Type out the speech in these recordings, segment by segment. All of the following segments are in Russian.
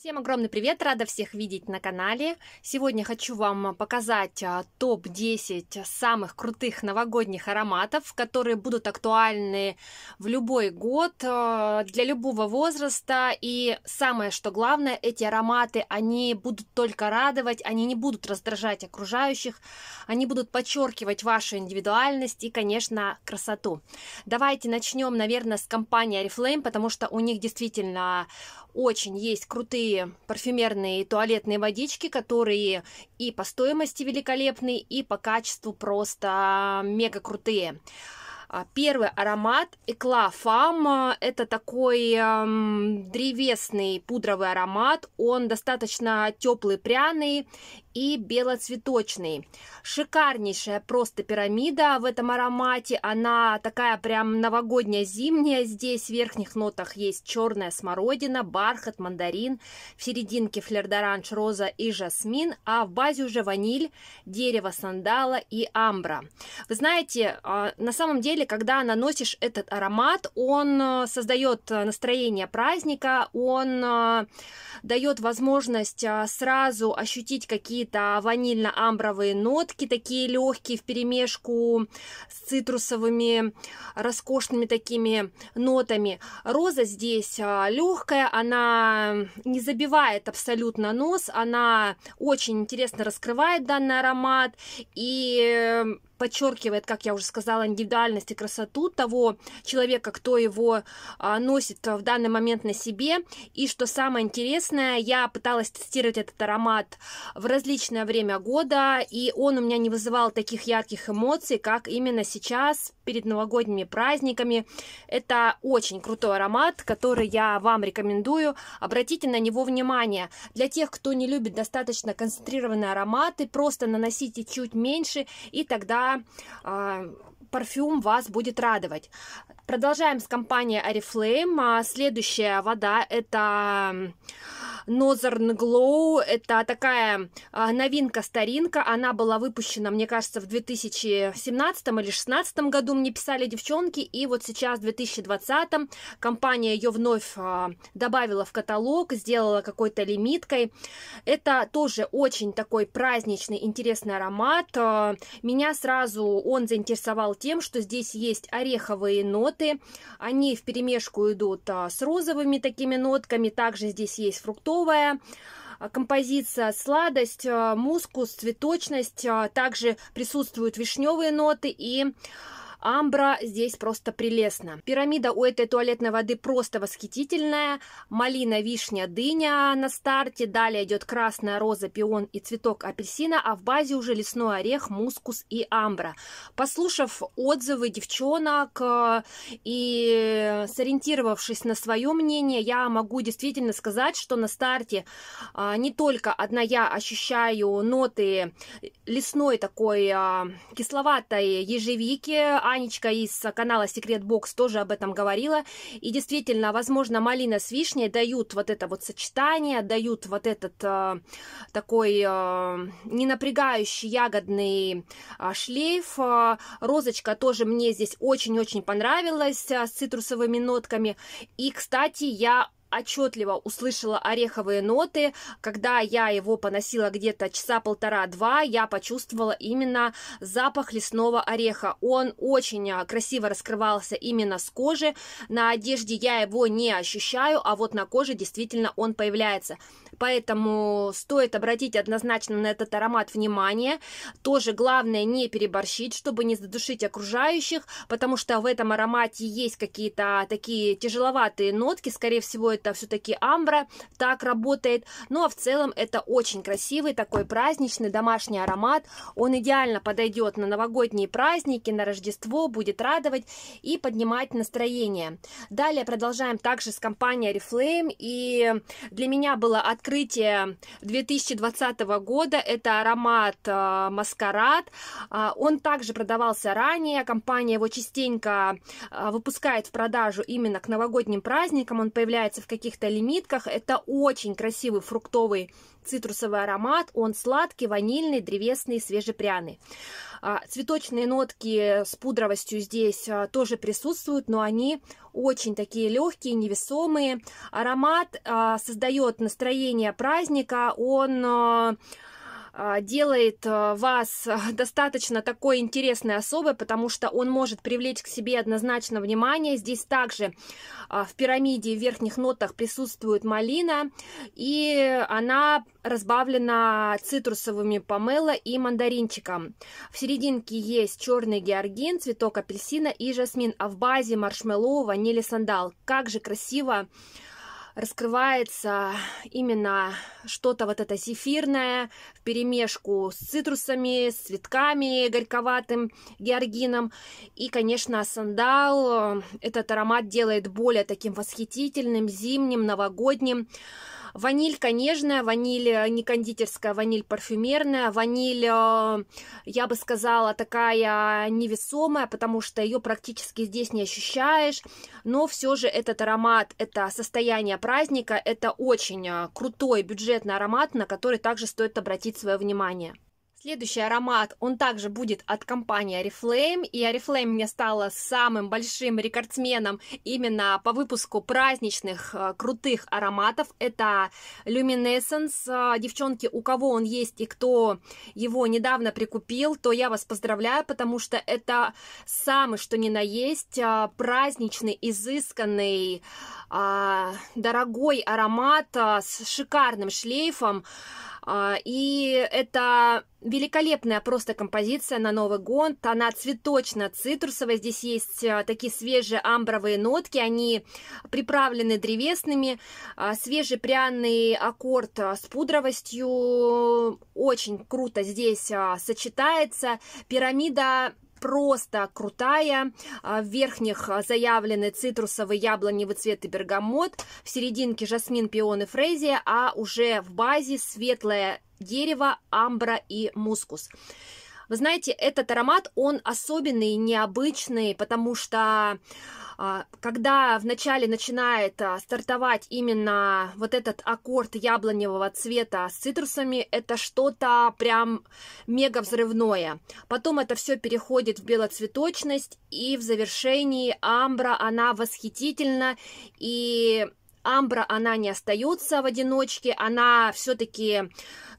Всем огромный привет, рада всех видеть на канале. Сегодня хочу вам показать а, топ-10 самых крутых новогодних ароматов, которые будут актуальны в любой год, а, для любого возраста. И самое, что главное, эти ароматы, они будут только радовать, они не будут раздражать окружающих, они будут подчеркивать вашу индивидуальность и, конечно, красоту. Давайте начнем, наверное, с компании Oriflame, потому что у них действительно очень есть крутые дорогие парфюмерные и туалетные водички, которые и по стоимости великолепные, и по качеству просто а, мега крутые. А, первый аромат Экла Фам. Это такой эм, древесный пудровый аромат. Он достаточно теплый, пряный и белоцветочный. Шикарнейшая просто пирамида в этом аромате. Она такая прям новогодняя, зимняя. Здесь в верхних нотах есть черная смородина, бархат, мандарин, в серединке флердоранж, роза и жасмин, а в базе уже ваниль, дерево сандала и амбра. Вы знаете, а, на самом деле деле, когда наносишь этот аромат, он э, создает э, настроение праздника, он э, дает возможность сразу ощутить какие-то ванильно-амбровые нотки, такие легкие в перемешку с цитрусовыми, роскошными такими нотами. Роза здесь легкая, она не забивает абсолютно нос, она очень интересно раскрывает данный аромат, и подчеркивает, как я уже сказала, индивидуальность и красоту того человека, кто его а, носит в данный момент на себе. И что самое интересное, я пыталась тестировать этот аромат в различное время года, и он у меня не вызывал таких ярких эмоций, как именно сейчас, перед новогодними праздниками. Это очень крутой аромат, который я вам рекомендую. Обратите на него внимание. Для тех, кто не любит достаточно концентрированные ароматы, просто наносите чуть меньше, и тогда а, парфюм вас будет радовать. Продолжаем с компанией Oriflame. А, следующая вода это Northern Glow. Это такая а, новинка-старинка. Она была выпущена, мне кажется, в 2017 или 2016 году. Мне писали девчонки. И вот сейчас, в 2020, компания ее вновь а, добавила в каталог, сделала какой-то лимиткой. Это тоже очень такой праздничный, интересный аромат. Меня сразу он заинтересовал тем, что здесь есть ореховые ноты мятты. Они в перемешку идут а, с розовыми такими нотками. Также здесь есть фруктовая а, композиция, сладость, а, мускус, цветочность. Также присутствуют вишневые ноты и Амбра здесь просто прелестна. Пирамида у этой туалетной воды просто восхитительная. Малина, вишня, дыня на старте. Далее идет красная роза, пион и цветок апельсина, а в базе уже лесной орех, мускус и амбра. Послушав отзывы девчонок э, и сориентировавшись на свое мнение, я могу действительно сказать, что на старте э, не только одна я ощущаю ноты лесной такой э, кисловатой ежевики, Анечка из канала Секрет Бокс тоже об этом говорила. И действительно, возможно, малина с вишней дают вот это вот сочетание, дают вот этот э, такой э, не напрягающий ягодный э, шлейф. Э, розочка тоже мне здесь очень-очень понравилась э, с цитрусовыми нотками. И, кстати, я отчетливо услышала ореховые ноты. Когда я его поносила где-то часа полтора-два, я почувствовала именно запах лесного ореха. Он очень а, красиво раскрывался именно с кожи. На одежде я его не ощущаю, а вот на коже действительно он появляется. Поэтому стоит обратить однозначно на этот аромат внимание. Тоже главное не переборщить, чтобы не задушить окружающих, потому что в этом аромате есть какие-то такие тяжеловатые нотки, скорее всего, это все-таки амбра так работает. Ну а в целом это очень красивый такой праздничный домашний аромат. Он идеально подойдет на новогодние праздники, на Рождество, будет радовать и поднимать настроение. Далее продолжаем также с компанией Reflame. И для меня было открытие 2020 года. Это аромат э, Маскарад. А, он также продавался ранее. Компания его частенько э, выпускает в продажу именно к новогодним праздникам. Он появляется в каких-то лимитках. Это очень красивый фруктовый цитрусовый аромат. Он сладкий, ванильный, древесный, свежепряный. А, цветочные нотки с пудровостью здесь а, тоже присутствуют, но они очень такие легкие, невесомые. Аромат а, создает настроение праздника, он а, делает а, вас а, достаточно такой интересной особой, потому что он может привлечь к себе однозначно внимание. Здесь также в пирамиде в верхних нотах присутствует малина, и она разбавлена цитрусовыми помело и мандаринчиком. В серединке есть черный георгин, цветок апельсина и жасмин, а в базе маршмеллоу, ванили, сандал. Как же красиво! раскрывается именно что-то вот это зефирное в перемешку с цитрусами, с цветками горьковатым георгином. И, конечно, сандал. Э, этот аромат делает более таким восхитительным, зимним, новогодним. Ванилька нежная, ваниль э, не кондитерская, ваниль парфюмерная, ваниль, э, я бы сказала, такая невесомая, потому что ее практически здесь не ощущаешь, но все же этот аромат, это состояние праздника, это очень э, крутой бюджетный аромат, на который также стоит обратить свое внимание. Следующий аромат, он также будет от компании Oriflame, и Oriflame мне стала самым большим рекордсменом именно по выпуску праздничных э, крутых ароматов. Это Luminescence. Э, девчонки, у кого он есть и кто его недавно прикупил, то я вас поздравляю, потому что это самый, что ни на есть, э, праздничный, изысканный, дорогой аромат с шикарным шлейфом, а, и это великолепная просто композиция на Новый год. Она цветочно-цитрусовая. Здесь есть а, такие свежие амбровые нотки. Они приправлены древесными. А, свежий пряный аккорд с пудровостью. Очень круто здесь сочетается. Пирамида просто крутая. А, в верхних а, заявлены цитрусовый, яблоневый цвет и бергамот. В серединке жасмин, пион и фрезия, а уже в базе светлое дерево, амбра и мускус. Вы знаете, этот аромат, он особенный, необычный, потому что а, когда вначале начинает а, стартовать именно вот этот аккорд яблоневого цвета с цитрусами, это что-то прям мега взрывное. Потом это все переходит в белоцветочность, и в завершении амбра она восхитительна, и Амбра, она не остается в одиночке, она все-таки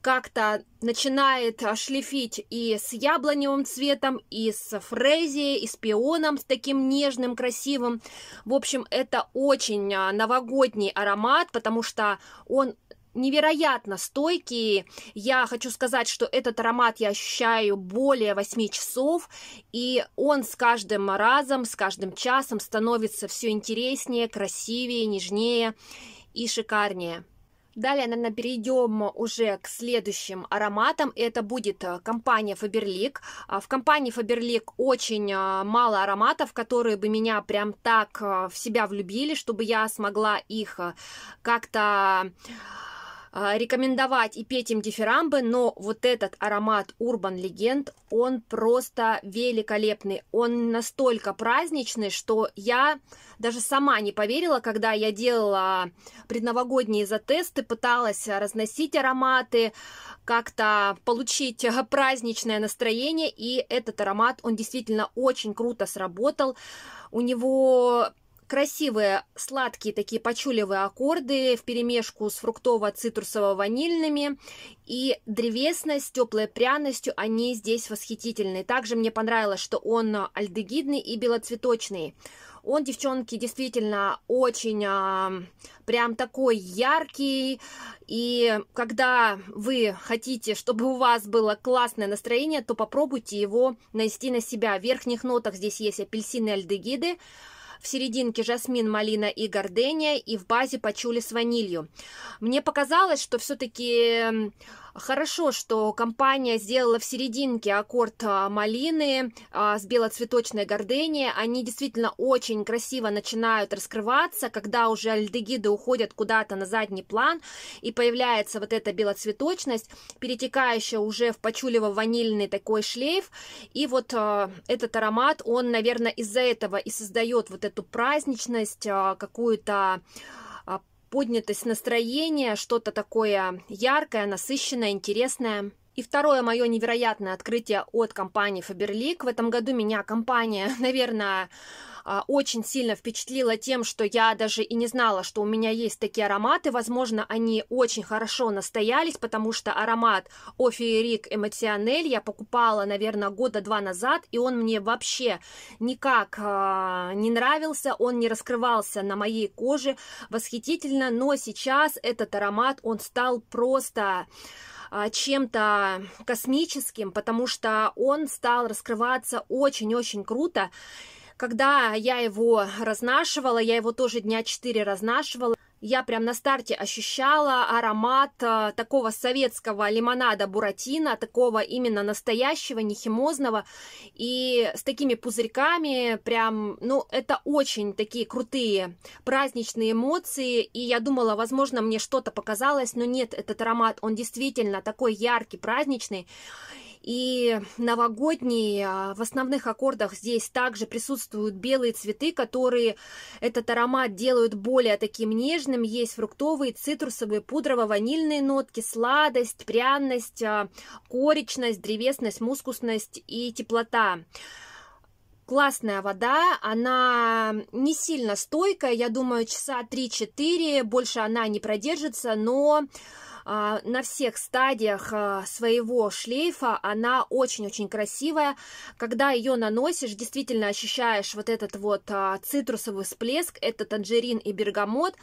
как-то начинает а, шлифить и с яблоневым цветом, и с фрезией, и с пионом, с таким нежным, красивым. В общем, это очень а, новогодний аромат, потому что он невероятно стойкие. Я хочу сказать, что этот аромат я ощущаю более 8 часов, и он с каждым разом, с каждым часом становится все интереснее, красивее, нежнее и шикарнее. Далее, наверное, перейдем уже к следующим ароматам. Это будет э, компания Faberlic. А, в компании Faberlic очень а, мало ароматов, которые бы меня прям так э, в себя влюбили, чтобы я смогла их э, как-то а, рекомендовать и петь им дифирамбы, но вот этот аромат Urban Legend, он просто великолепный. Он настолько праздничный, что я даже сама не поверила, когда я делала предновогодние затесты, пыталась разносить ароматы, как-то получить праздничное настроение, и этот аромат, он действительно очень круто сработал. У него красивые, сладкие такие пачулевые аккорды в перемешку с фруктово-цитрусово-ванильными и древесность, теплая пряностью, они здесь восхитительные. Также мне понравилось, что он альдегидный и белоцветочный. Он, девчонки, действительно очень а, прям такой яркий. И когда вы хотите, чтобы у вас было классное настроение, то попробуйте его нанести на себя. В верхних нотах здесь есть апельсины альдегиды, в серединке жасмин, малина и гордения, и в базе почули с ванилью. Мне показалось, что все-таки Хорошо, что компания сделала в серединке аккорд а, малины а, с белоцветочной гордени. Они действительно очень красиво начинают раскрываться, когда уже альдегиды уходят куда-то на задний план, и появляется вот эта белоцветочность, перетекающая уже в пачулево-ванильный такой шлейф. И вот а, этот аромат, он, наверное, из-за этого и создает вот эту праздничность, какую-то поднятость настроения, что-то такое яркое, насыщенное, интересное. И второе мое невероятное открытие от компании Faberlic. В этом году меня компания, наверное, а, очень сильно впечатлила тем, что я даже и не знала, что у меня есть такие ароматы. Возможно, они очень хорошо настоялись, потому что аромат Офиерик Эмоционель я покупала, наверное, года два назад, и он мне вообще никак а, не нравился, он не раскрывался на моей коже восхитительно, но сейчас этот аромат, он стал просто а, чем-то космическим, потому что он стал раскрываться очень-очень круто. Когда я его разнашивала, я его тоже дня 4 разнашивала, я прям на старте ощущала аромат э, такого советского лимонада буратино, такого именно настоящего, не химозного, и с такими пузырьками прям, ну, это очень такие крутые праздничные эмоции, и я думала, возможно, мне что-то показалось, но нет, этот аромат, он действительно такой яркий, праздничный, и новогодние. А, в основных аккордах здесь также присутствуют белые цветы, которые этот аромат делают более таким нежным. Есть фруктовые, цитрусовые, пудрово-ванильные нотки, сладость, пряность, а, коричность, древесность, мускусность и теплота классная вода, она не сильно стойкая, я думаю, часа 3-4, больше она не продержится, но а, на всех стадиях а, своего шлейфа. Она очень-очень красивая. Когда ее наносишь, действительно ощущаешь вот этот вот а, цитрусовый всплеск. Это танжерин и бергамот.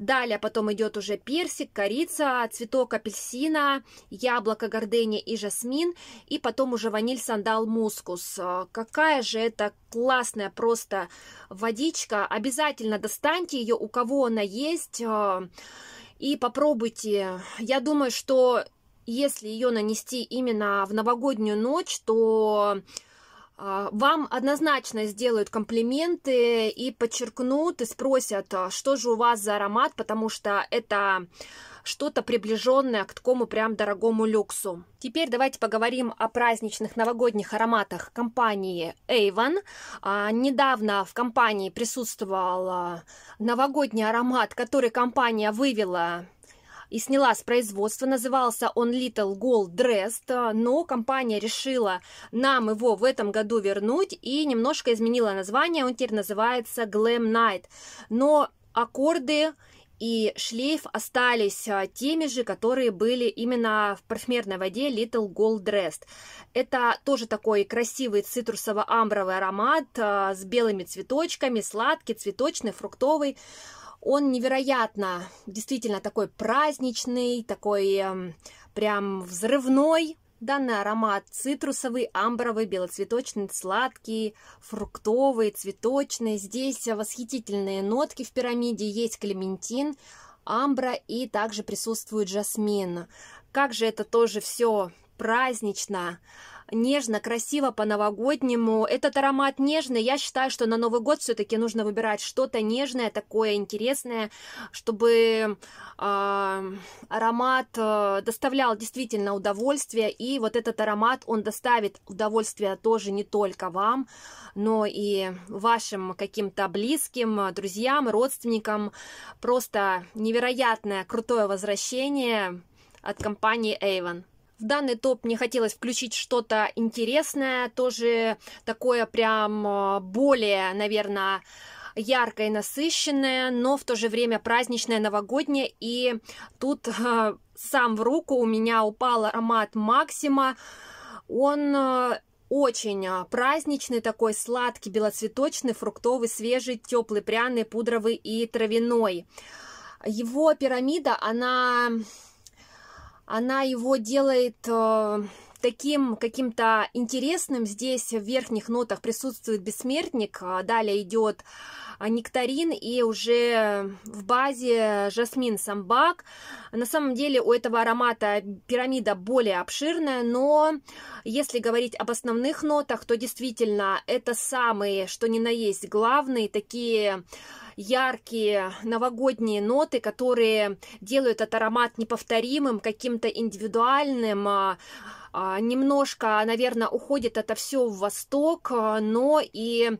Далее потом идет уже персик, корица, цветок апельсина, яблоко, гордения и жасмин. И потом уже ваниль, сандал, мускус. Какая же это классная просто водичка. Обязательно достаньте ее, у кого она есть и попробуйте. Я думаю, что если ее нанести именно в новогоднюю ночь, то а, вам однозначно сделают комплименты и подчеркнут и спросят, а, что же у вас за аромат, потому что это что-то приближенное к такому прям дорогому люксу. Теперь давайте поговорим о праздничных новогодних ароматах компании Avon. А, недавно в компании присутствовал а, новогодний аромат, который компания вывела и сняла с производства. Назывался он Little Gold Dressed, а, но компания решила нам его в этом году вернуть и немножко изменила название. Он теперь называется Glam Night. Но аккорды и шлейф остались а, теми же, которые были именно в парфюмерной воде Little Gold Dressed. Это тоже такой красивый цитрусово-амбровый аромат а, с белыми цветочками, сладкий, цветочный, фруктовый. Он невероятно, действительно такой праздничный, такой эм, прям взрывной, Данный аромат цитрусовый, амбровый, белоцветочный, сладкий, фруктовый, цветочный. Здесь восхитительные нотки в пирамиде. Есть клементин, амбра и также присутствует жасмин. Как же это тоже все празднично, нежно, красиво, по-новогоднему. Этот аромат нежный. Я считаю, что на Новый год все-таки нужно выбирать что-то нежное, такое интересное, чтобы э, аромат э, доставлял действительно удовольствие. И вот этот аромат, он доставит удовольствие тоже не только вам, но и вашим каким-то близким, друзьям, родственникам. Просто невероятное крутое возвращение от компании Avon. В данный топ мне хотелось включить что-то интересное, тоже такое прям э, более, наверное, яркое и насыщенное, но в то же время праздничное, новогоднее. И тут э, сам в руку у меня упал аромат Максима. Он э, очень э, праздничный, такой сладкий, белоцветочный, фруктовый, свежий, теплый, пряный, пудровый и травяной. Его пирамида, она она его делает э, таким каким-то интересным. Здесь в верхних нотах присутствует бессмертник, а далее идет а, нектарин и уже в базе жасмин самбак. На самом деле у этого аромата пирамида более обширная, но если говорить об основных нотах, то действительно это самые, что ни на есть, главные такие яркие новогодние ноты, которые делают этот аромат неповторимым, каким-то индивидуальным, а, а, немножко, наверное, уходит это все в восток, а, но и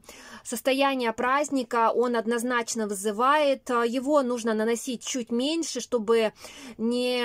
состояние праздника он однозначно вызывает. Его нужно наносить чуть меньше, чтобы не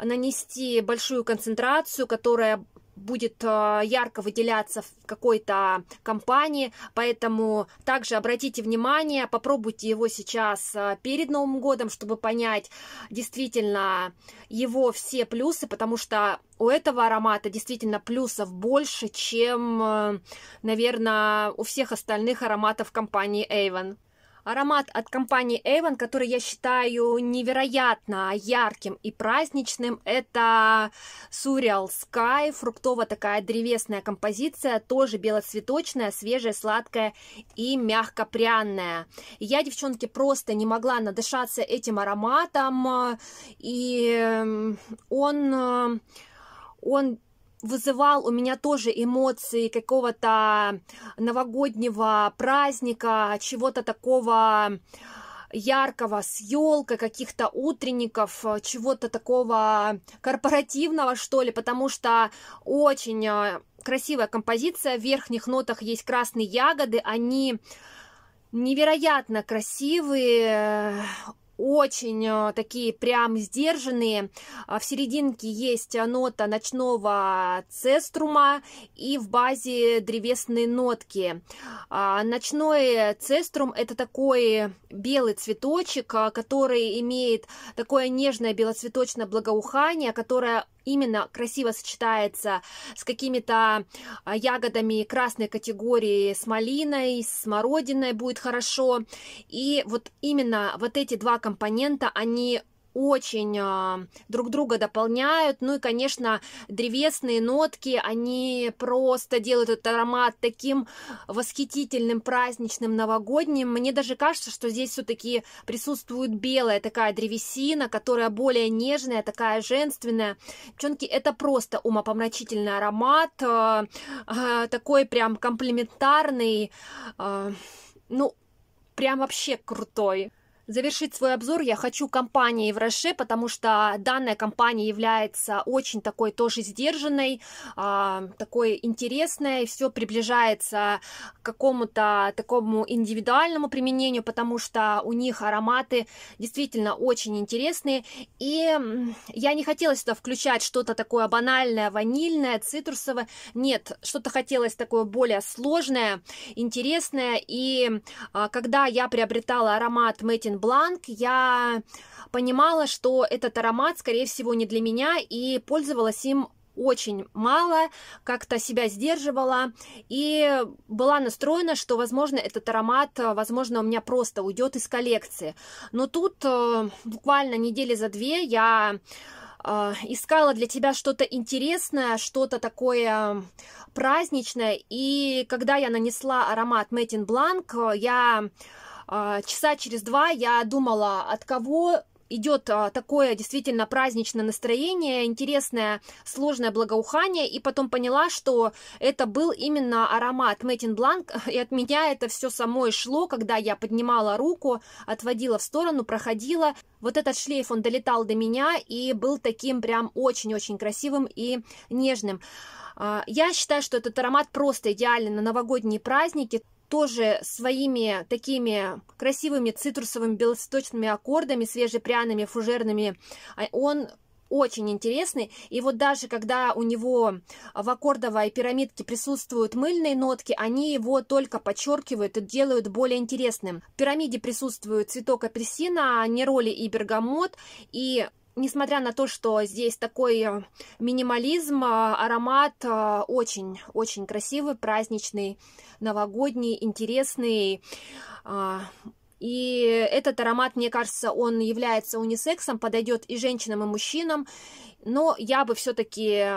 нанести большую концентрацию, которая будет э, ярко выделяться в какой-то компании, поэтому также обратите внимание, попробуйте его сейчас э, перед Новым годом, чтобы понять действительно его все плюсы, потому что у этого аромата действительно плюсов больше, чем, э, наверное, у всех остальных ароматов компании Avon аромат от компании Avon, который я считаю невероятно ярким и праздничным, это Surreal Sky, фруктовая такая древесная композиция, тоже белоцветочная, свежая, сладкая и мягко-пряная. Я, девчонки, просто не могла надышаться этим ароматом, э, и эм, он э, он вызывал у меня тоже эмоции какого-то новогоднего праздника, чего-то такого яркого с елкой, каких-то утренников, чего-то такого корпоративного, что ли, потому что очень э, красивая композиция. В верхних нотах есть красные ягоды, они невероятно красивые, очень э, такие прям сдержанные. А, в серединке есть э, нота ночного цеструма и в базе древесные нотки. А, ночной цеструм это такой белый цветочек, а, который имеет такое нежное белоцветочное благоухание, которое именно красиво сочетается с какими-то а, ягодами красной категории, с малиной, с смородиной будет хорошо. И вот именно вот эти два компонента, они очень а, друг друга дополняют. Ну и, конечно, древесные нотки, они просто делают этот аромат таким восхитительным, праздничным, новогодним. Мне даже кажется, что здесь все-таки присутствует белая такая древесина, которая более нежная, такая женственная. Девчонки, это просто умопомрачительный аромат, а, а, такой прям комплиментарный, ну, прям вообще крутой. Завершить свой обзор я хочу компании Евроше, потому что данная компания является очень такой тоже сдержанной, а, такой интересной, все приближается к какому-то такому индивидуальному применению, потому что у них ароматы действительно очень интересные, и я не хотела сюда включать что-то такое банальное, ванильное, цитрусовое, нет, что-то хотелось такое более сложное, интересное, и а, когда я приобретала аромат Мэтин Бланк, я понимала, что этот аромат, скорее всего, не для меня, и пользовалась им очень мало, как-то себя сдерживала и была настроена, что, возможно, этот аромат, возможно, у меня просто уйдет из коллекции. Но тут э, буквально недели за две я э, искала для тебя что-то интересное, что-то такое праздничное. И когда я нанесла аромат Мэттин Бланк, я а, часа через два я думала, от кого идет а, такое действительно праздничное настроение, интересное, сложное благоухание, и потом поняла, что это был именно аромат Мэтин Бланк, и от меня это все само и шло, когда я поднимала руку, отводила в сторону, проходила. Вот этот шлейф, он долетал до меня и был таким прям очень-очень красивым и нежным. А, я считаю, что этот аромат просто идеален на новогодние праздники тоже своими такими красивыми цитрусовыми белоцветочными аккордами, свежепряными, фужерными, а, он очень интересный. И вот даже когда у него в аккордовой пирамидке присутствуют мыльные нотки, они его только подчеркивают и делают более интересным. В пирамиде присутствует цветок апельсина, нероли и бергамот, и несмотря на то, что здесь такой э, минимализм, э, аромат очень-очень э, красивый, праздничный, новогодний, интересный. И этот аромат, мне кажется, он является унисексом, подойдет и женщинам, и мужчинам. Но я бы все-таки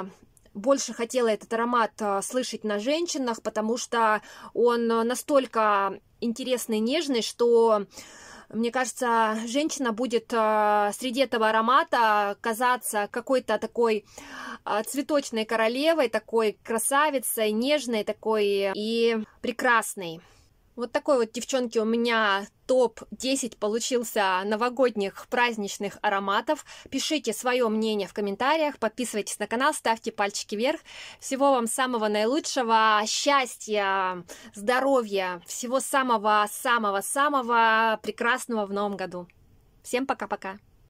больше хотела этот аромат слышать на женщинах, потому что он настолько интересный, нежный, что мне кажется, женщина будет э, среди этого аромата казаться какой-то такой э, цветочной королевой, такой красавицей, нежной такой и прекрасной. Вот такой вот, девчонки, у меня топ-10 получился новогодних праздничных ароматов. Пишите свое мнение в комментариях, подписывайтесь на канал, ставьте пальчики вверх. Всего вам самого наилучшего, счастья, здоровья, всего самого-самого-самого прекрасного в новом году. Всем пока-пока!